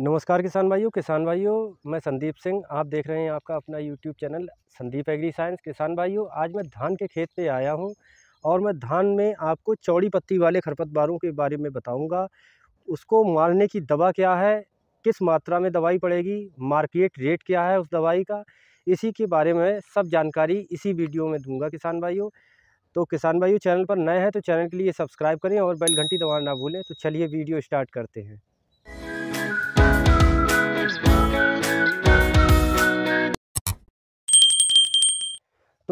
नमस्कार किसान भाइयों किसान भाइयों मैं संदीप सिंह आप देख रहे हैं आपका अपना YouTube channel Sandeep agri science किसान भाइयों आज मैं धान के खेत पे आया हूं और मैं धान में आपको चौड़ी पत्ती वाले खरपतवारों के बारे में बताऊंगा उसको मारने की दवा क्या है किस मात्रा में दवाई पड़ेगी मार्केट रेट क्या है उस दवाई का इसी के बारे में सब जानकारी इसी वीडियो में दूँगा किसान भाइयों तो किसान भाइयों चैनल पर नए हैं तो चैनल के लिए सब्सक्राइब करें और बेल घंटी दबाना ना भूलें तो चलिए वीडियो स्टार्ट करते हैं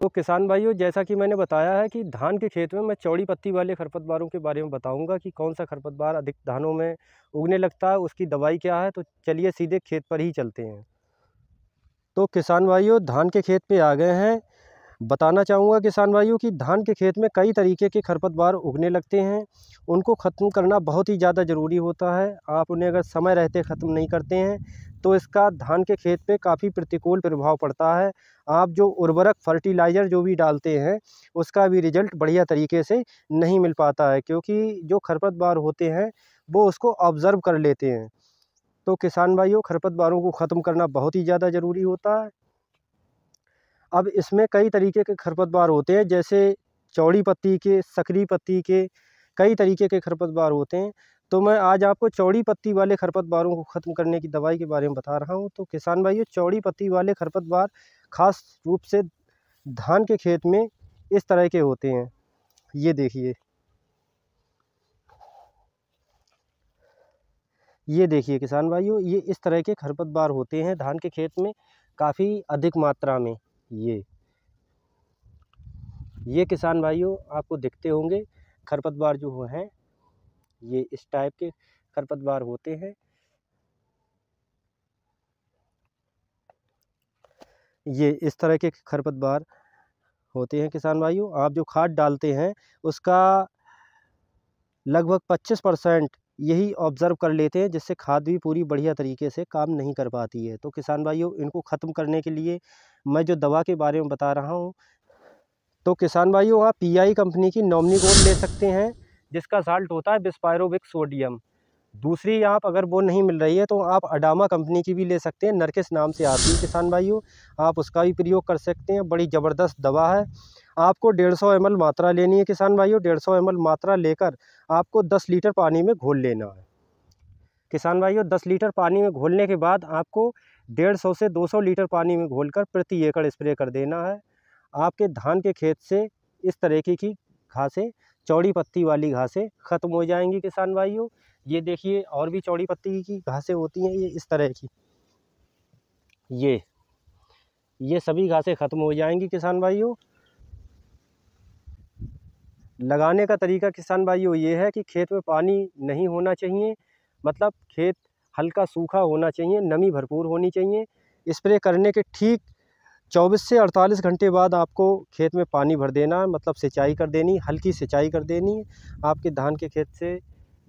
तो किसान भाइयों जैसा कि मैंने बताया है कि धान के खेत में मैं चौड़ी पत्ती वाले खरपतवारों के बारे में बताऊंगा कि कौन सा खरपतवार अधिक धानों में उगने लगता है उसकी दवाई क्या है तो चलिए सीधे खेत पर ही चलते हैं तो किसान भाइयों धान के खेत पे आ गए हैं बताना चाहूँगा किसान भाइयों कि धान के खेत में कई तरीके के खरपतवार उगने लगते हैं उनको ख़त्म करना बहुत ही ज़्यादा ज़रूरी होता है आप उन्हें अगर समय रहते ख़त्म नहीं करते हैं तो इसका धान के खेत पे काफ़ी प्रतिकूल प्रभाव पड़ता है आप जो उर्वरक फर्टिलाइज़र जो भी डालते हैं उसका भी रिजल्ट बढ़िया तरीके से नहीं मिल पाता है क्योंकि जो खरपतवार होते हैं वो उसको ऑब्ज़र्व कर लेते हैं तो किसान भाइयों खरपतवारों को ख़त्म करना बहुत ही ज़्यादा ज़रूरी होता है अब इसमें कई तरीके के खरपतवार होते हैं जैसे चौड़ी पत्ती के सकरी पत्ती के कई तरीके के खरपतवार होते हैं तो मैं आज आपको चौड़ी पत्ती वाले खरपतवारों को ख़त्म करने की दवाई के बारे में बता रहा हूँ तो किसान भाइयों चौड़ी पत्ती वाले खरपतवार खास रूप से धान के खेत में इस तरह के होते हैं ये देखिए ये देखिए किसान भाइयों ये इस तरह के खरपतवार होते हैं धान के खेत में काफ़ी अधिक मात्रा में ये ये किसान भाइयों आपको दिखते होंगे खरपतवार जो हैं ये इस टाइप के खरपतवार होते हैं ये इस तरह के खरपतवार होते हैं किसान भाइयों आप जो खाद डालते हैं उसका लगभग 25 परसेंट यही ऑब्ज़र्व कर लेते हैं जिससे खाद भी पूरी बढ़िया तरीके से काम नहीं कर पाती है तो किसान भाइयों इनको ख़त्म करने के लिए मैं जो दवा के बारे में बता रहा हूँ तो किसान भाइयों आप पीआई कंपनी की नॉमनी गोल्ड ले सकते हैं जिसका साल्ट होता है बिस्पायरोविक सोडियम दूसरी आप अगर वो नहीं मिल रही है तो आप अडामा कंपनी की भी ले सकते हैं नरकिस नाम से आती है किसान भाइयों आप उसका भी प्रयोग कर सकते हैं बड़ी ज़बरदस्त दवा है आपको डेढ़ सौ एम मात्रा लेनी है किसान भाइयों डेढ़ सौ एम मात्रा लेकर आपको दस लीटर पानी में घोल लेना है किसान भाइयों दस लीटर पानी में घोलने के बाद आपको डेढ़ सौ से दो सौ लीटर पानी में घोलकर प्रति एकड़ स्प्रे कर देना है आपके धान के खेत से इस तरीके की घासें चौड़ी पत्ती वाली घासें ख़त्म हो जाएंगी किसान भाइयों ये देखिए और भी चौड़ी पत्ती की घासें होती हैं ये इस तरह की ये ये सभी घासें ख़त्म हो जाएंगी किसान भाइयों लगाने का तरीका किसान भाइयों ये है कि खेत में पानी नहीं होना चाहिए मतलब खेत हल्का सूखा होना चाहिए नमी भरपूर होनी चाहिए स्प्रे करने के ठीक 24 से 48 घंटे बाद आपको खेत में पानी भर देना है मतलब सिंचाई कर देनी हल्की सिंचाई कर देनी आपके धान के खेत से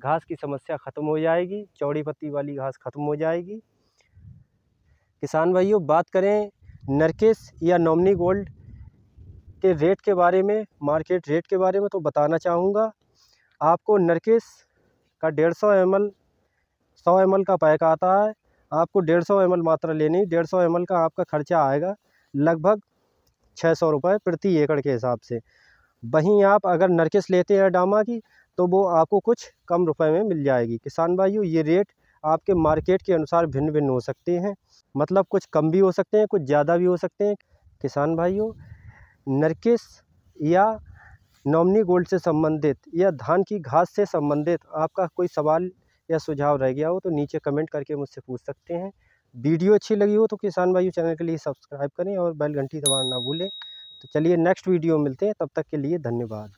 घास की समस्या ख़त्म हो जाएगी चौड़ी पत्ती वाली घास ख़त्म हो जाएगी किसान भाइयों बात करें नरकेस या नॉमनी गोल्ड के रेट के बारे में मार्केट रेट के बारे में तो बताना चाहूँगा आपको नरकेस का डेढ़ सौ एम एल सौ एम एल का पैक आता है आपको डेढ़ सौ एम एल मात्रा लेनी डेढ़ सौ एम एल का आपका खर्चा आएगा लगभग छः सौ रुपये प्रति एकड़ के हिसाब से वहीं आप अगर नरकिस लेते हैं डामा की तो वो आपको कुछ कम रुपए में मिल जाएगी किसान भाइयों ये रेट आपके मार्केट के अनुसार भिन्न भिन्न हो सकते हैं मतलब कुछ कम भी हो सकते हैं कुछ ज़्यादा भी हो सकते हैं किसान भाइयों नरकिस या नॉमनी गोल्ड से संबंधित या धान की घास से संबंधित आपका कोई सवाल या सुझाव रह गया हो तो नीचे कमेंट करके मुझसे पूछ सकते हैं वीडियो अच्छी लगी हो तो किसान भाइयों चैनल के लिए सब्सक्राइब करें और बैल घंटी दबाना ना भूलें तो चलिए नेक्स्ट वीडियो मिलते हैं तब तक के लिए धन्यवाद